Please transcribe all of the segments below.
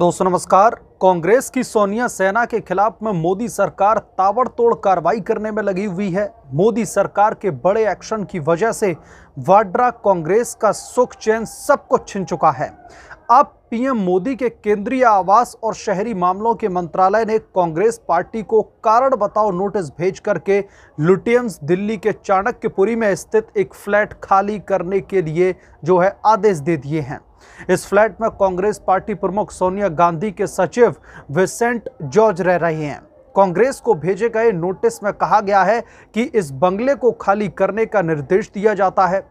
दोस्तों नमस्कार कांग्रेस की सोनिया सेना के खिलाफ में मोदी सरकार ताबड़तोड़ कार्रवाई करने में लगी हुई है मोदी सरकार के बड़े एक्शन की वजह से वाड्रा कांग्रेस का सुख चैन सब कुछ छिन चुका है अब पीएम मोदी के केंद्रीय आवास और शहरी मामलों के मंत्रालय ने कांग्रेस पार्टी को कारण बताओ नोटिस भेज करके लुटियंस दिल्ली के चाणक्यपुरी में स्थित एक फ्लैट खाली करने के लिए जो है आदेश दे दिए हैं इस फ्लैट में कांग्रेस पार्टी प्रमुख सोनिया गांधी के सचिव सचिव विसेंट जॉर्ज रह रहे हैं कांग्रेस को भेजे गए नोटिस में कहा गया है कि इस बंगले को खाली करने का निर्देश दिया जाता है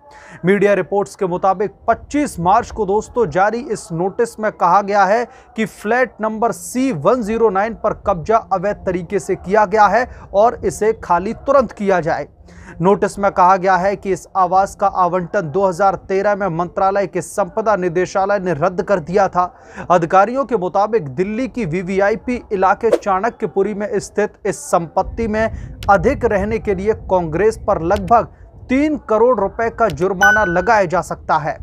मीडिया रिपोर्ट्स के मुताबिक 25 मार्च को दोस्तों जारी इस नोटिस में कहा गया है कि फ्लैट नंबर C109 पर कब्जा अवैध तरीके से किया गया है और इसे खाली तुरंत किया जाए नोटिस में कहा गया है कि इस आवास का आवंटन 2013 में मंत्रालय के संपदा निदेशालय ने रद्द कर दिया था अधिकारियों के मुताबिक दिल्ली की वीवीआईपी इलाके चाणक्यपुरी में स्थित इस संपत्ति में अधिक रहने के लिए कांग्रेस पर लगभग तीन करोड़ रुपए का जुर्माना लगाया जा सकता है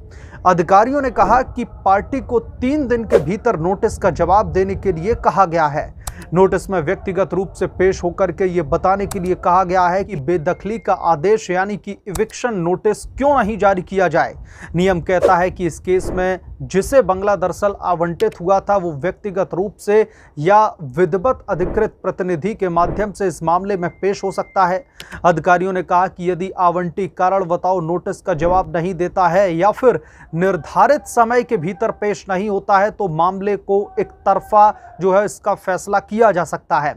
अधिकारियों ने कहा कि पार्टी को तीन दिन के भीतर नोटिस का जवाब देने के लिए कहा गया है नोटिस में व्यक्तिगत रूप से पेश होकर के ये बताने के लिए कहा गया है कि बेदखली का आदेश यानी कि इविक्शन नोटिस क्यों नहीं जारी किया जाए नियम कहता है कि इस केस में जिसे बंगला दरअसल आवंटित हुआ था वो व्यक्तिगत रूप से या विधिवत अधिकृत प्रतिनिधि के माध्यम से इस मामले में पेश हो सकता है अधिकारियों ने कहा कि यदि आवंटी कारण बताओ नोटिस का जवाब नहीं देता है या फिर निर्धारित समय के भीतर पेश नहीं होता है तो मामले को एक तरफा जो है इसका फैसला किया जा सकता है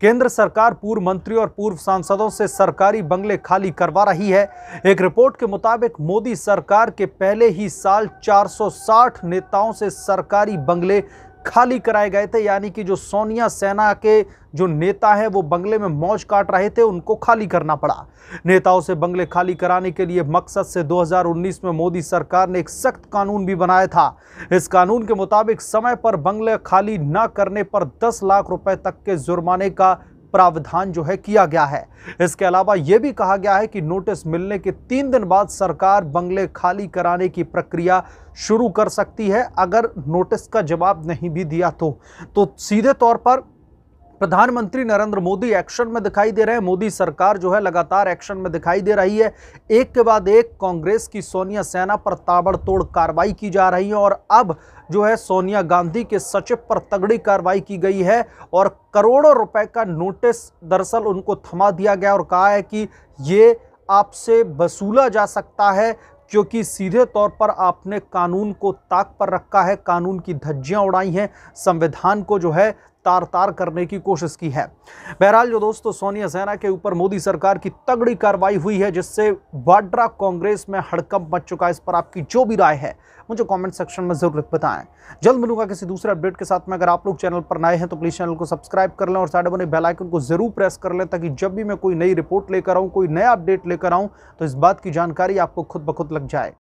केंद्र सरकार पूर्व मंत्री और पूर्व सांसदों से सरकारी बंगले खाली करवा रही है एक रिपोर्ट के मुताबिक मोदी सरकार के पहले ही साल चार सौ साठ नेताओं से सरकारी बंगले खाली कराए गए थे यानी कि जो सोनिया सेना के जो नेता हैं वो बंगले में मौज काट रहे थे उनको खाली करना पड़ा नेताओं से बंगले खाली कराने के लिए मकसद से 2019 में मोदी सरकार ने एक सख्त कानून भी बनाया था इस कानून के मुताबिक समय पर बंगले खाली ना करने पर 10 लाख रुपए तक के जुर्माने का प्रावधान जो है किया गया है इसके अलावा यह भी कहा गया है कि नोटिस मिलने के तीन दिन बाद सरकार बंगले खाली कराने की प्रक्रिया शुरू कर सकती है अगर नोटिस का जवाब नहीं भी दिया तो, तो सीधे तौर पर प्रधानमंत्री नरेंद्र मोदी एक्शन में दिखाई दे रहे हैं मोदी सरकार जो है लगातार एक्शन में दिखाई दे रही है एक के बाद एक कांग्रेस की सोनिया सेना पर ताबड़तोड़ कार्रवाई की जा रही है और अब जो है सोनिया गांधी के सचिव पर तगड़ी कार्रवाई की गई है और करोड़ों रुपए का नोटिस दरअसल उनको थमा दिया गया और कहा है कि ये आपसे वसूला जा सकता है क्योंकि सीधे तौर पर आपने कानून को ताक पर रखा है कानून की धज्जियां उड़ाई हैं संविधान को जो है तार तार करने की कोशिश की है बहरहाल जो दोस्तों सोनिया सेना के ऊपर मोदी सरकार की तगड़ी कार्रवाई हुई है जिससे वाड्रा कांग्रेस में हड़कंप मच चुका है इस पर आपकी जो भी राय है मुझे कमेंट सेक्शन में ज़रूर बताएं जल्द मिलूंगा किसी दूसरे अपडेट के साथ में अगर आप लोग चैनल पर नए हैं तो प्लीज़ चैनल को सब्सक्राइब कर लें और साइड बने बेलाइकन को ज़रूर प्रेस कर लें ताकि जब भी मैं कोई नई रिपोर्ट लेकर आऊँ कोई नया अपडेट लेकर आऊँ तो इस बात की जानकारी आपको खुद ब खुद लग जाए